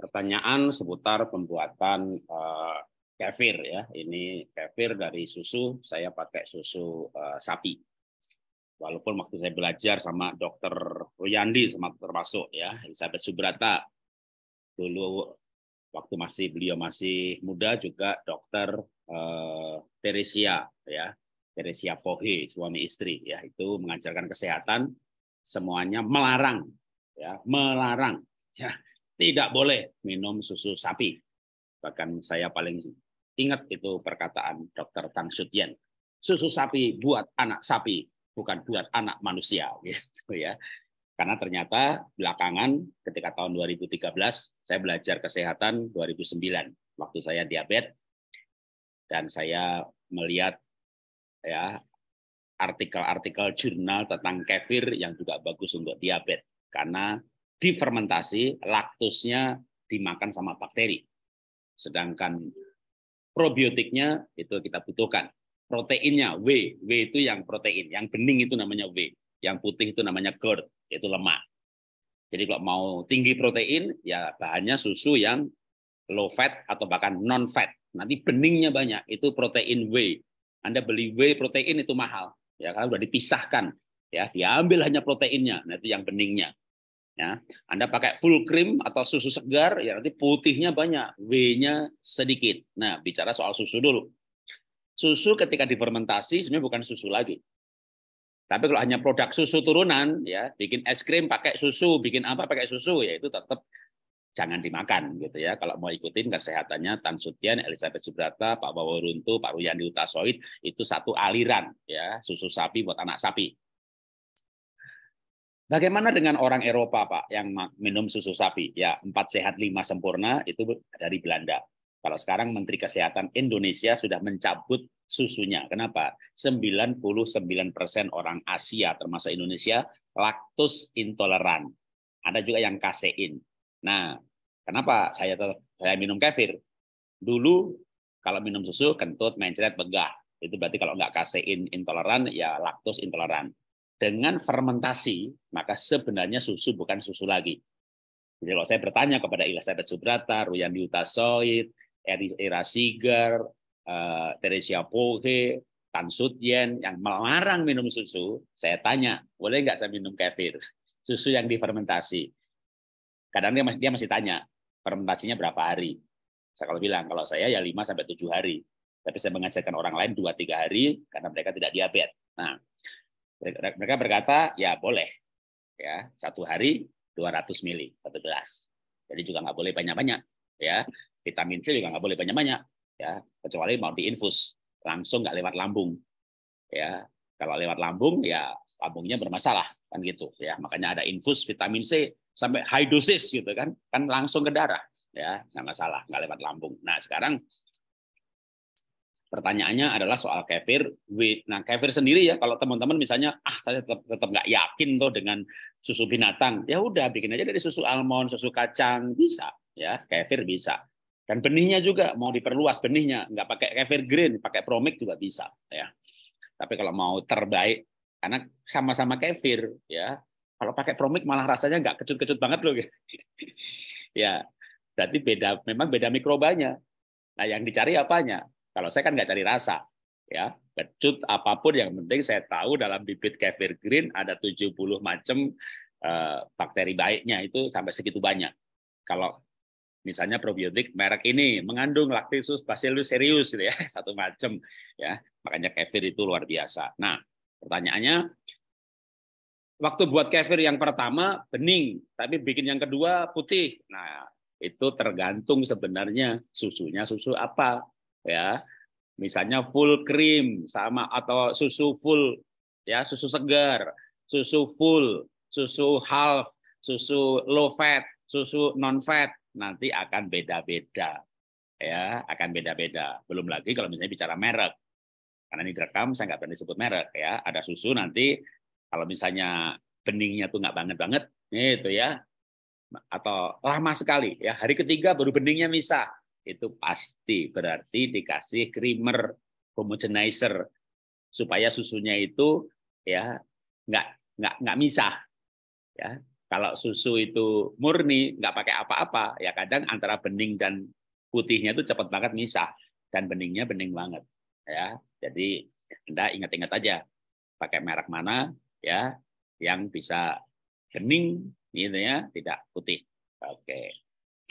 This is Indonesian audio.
pertanyaan seputar pembuatan uh, kefir ya. Ini kefir dari susu, saya pakai susu eh, sapi. Walaupun waktu saya belajar sama dokter Ruyandi sama termasuk ya, Elizabeth Subrata dulu waktu masih beliau masih muda juga dokter eh, Teresia ya. Teresia Pohi suami istri ya itu mengajarkan kesehatan semuanya melarang ya melarang ya tidak boleh minum susu sapi. Bahkan saya paling ingat itu perkataan Dr. Tang Sutian. Susu sapi buat anak sapi, bukan buat anak manusia. Gitu ya. Karena ternyata belakangan ketika tahun 2013 saya belajar kesehatan 2009 waktu saya diabetes dan saya melihat ya artikel-artikel jurnal tentang kefir yang juga bagus untuk diabetes karena difermentasi, laktusnya dimakan sama bakteri. Sedangkan probiotiknya itu kita butuhkan. Proteinnya W, W itu yang protein, yang bening itu namanya W, yang putih itu namanya GERD, itu lemak. Jadi kalau mau tinggi protein, ya bahannya susu yang low fat atau bahkan non fat. Nanti beningnya banyak, itu protein W. Anda beli W protein itu mahal, ya karena sudah dipisahkan, ya diambil hanya proteinnya, nanti yang beningnya. Ya, Anda pakai full cream atau susu segar, ya nanti putihnya banyak, W-nya sedikit. Nah, bicara soal susu dulu. Susu ketika difermentasi sebenarnya bukan susu lagi. Tapi kalau hanya produk susu turunan, ya bikin es krim pakai susu, bikin apa pakai susu, ya itu tetap jangan dimakan gitu ya. Kalau mau ikutin kesehatannya Tan Sutian, Elizabeth Subrata, Pak Bawo Pak Ruyandi Utasoid itu satu aliran ya, susu sapi buat anak sapi. Bagaimana dengan orang Eropa, Pak, yang minum susu sapi? Ya, empat sehat lima sempurna itu dari Belanda. Kalau sekarang Menteri Kesehatan Indonesia sudah mencabut susunya. Kenapa? 99% orang Asia, termasuk Indonesia, laktus intoleran. Ada juga yang kasein. Nah, kenapa saya saya minum kefir? Dulu kalau minum susu kentut, mencret, begah. Itu berarti kalau nggak kasein intoleran, ya laktus intoleran dengan fermentasi, maka sebenarnya susu bukan susu lagi. Jadi kalau saya bertanya kepada Elizabeth Subrata, Ruyan Yutasoid, Era Siger, eh, Teresia Pohe, Tan Sutjen yang melarang minum susu, saya tanya, boleh nggak saya minum kefir? Susu yang difermentasi. Kadang dia masih, dia masih tanya, fermentasinya berapa hari? Saya kalau bilang, kalau saya ya 5 sampai 7 hari. Tapi saya mengajarkan orang lain 2-3 hari karena mereka tidak diabetes. Nah, mereka berkata, ya boleh. ya Satu hari 200 mili, satu gelas. Jadi juga nggak boleh banyak-banyak. ya Vitamin C juga nggak boleh banyak-banyak. ya Kecuali mau diinfus. Langsung nggak lewat lambung. ya Kalau lewat lambung, ya lambungnya bermasalah kan gitu ya makanya ada infus vitamin C sampai high dosis gitu kan kan langsung ke darah ya nggak masalah nggak lewat lambung nah sekarang pertanyaannya adalah soal kefir. Nah, kefir sendiri ya, kalau teman-teman misalnya, ah saya tetap tetap nggak yakin tuh dengan susu binatang, ya udah bikin aja dari susu almond, susu kacang bisa, ya kefir bisa. Dan benihnya juga mau diperluas benihnya, nggak pakai kefir green, pakai promik juga bisa, ya. Tapi kalau mau terbaik, karena sama-sama kefir, ya. Kalau pakai promik malah rasanya nggak kecut-kecut banget loh. Gitu. ya, berarti beda, memang beda mikrobanya. Nah, yang dicari apanya? Kalau saya kan nggak cari rasa, ya kecut apapun yang penting saya tahu dalam bibit kefir green ada 70 macam eh, bakteri baiknya itu sampai segitu banyak. Kalau misalnya probiotik merek ini mengandung lactisus bacillus serius gitu ya satu macam ya makanya kefir itu luar biasa. Nah pertanyaannya waktu buat kefir yang pertama bening tapi bikin yang kedua putih. Nah itu tergantung sebenarnya susunya susu apa ya misalnya full cream sama atau susu full ya susu segar susu full susu half susu low fat susu non fat nanti akan beda-beda ya akan beda-beda belum lagi kalau misalnya bicara merek karena ini direkam saya nggak berani disebut merek ya ada susu nanti kalau misalnya beningnya tuh nggak banget banget itu ya atau lama sekali ya hari ketiga baru beningnya misah itu pasti berarti dikasih creamer homogenizer supaya susunya itu ya nggak nggak nggak misah ya kalau susu itu murni nggak pakai apa-apa ya kadang antara bening dan putihnya itu cepat banget misah dan beningnya bening banget ya jadi anda ingat-ingat aja pakai merek mana ya yang bisa bening gitu ya tidak putih oke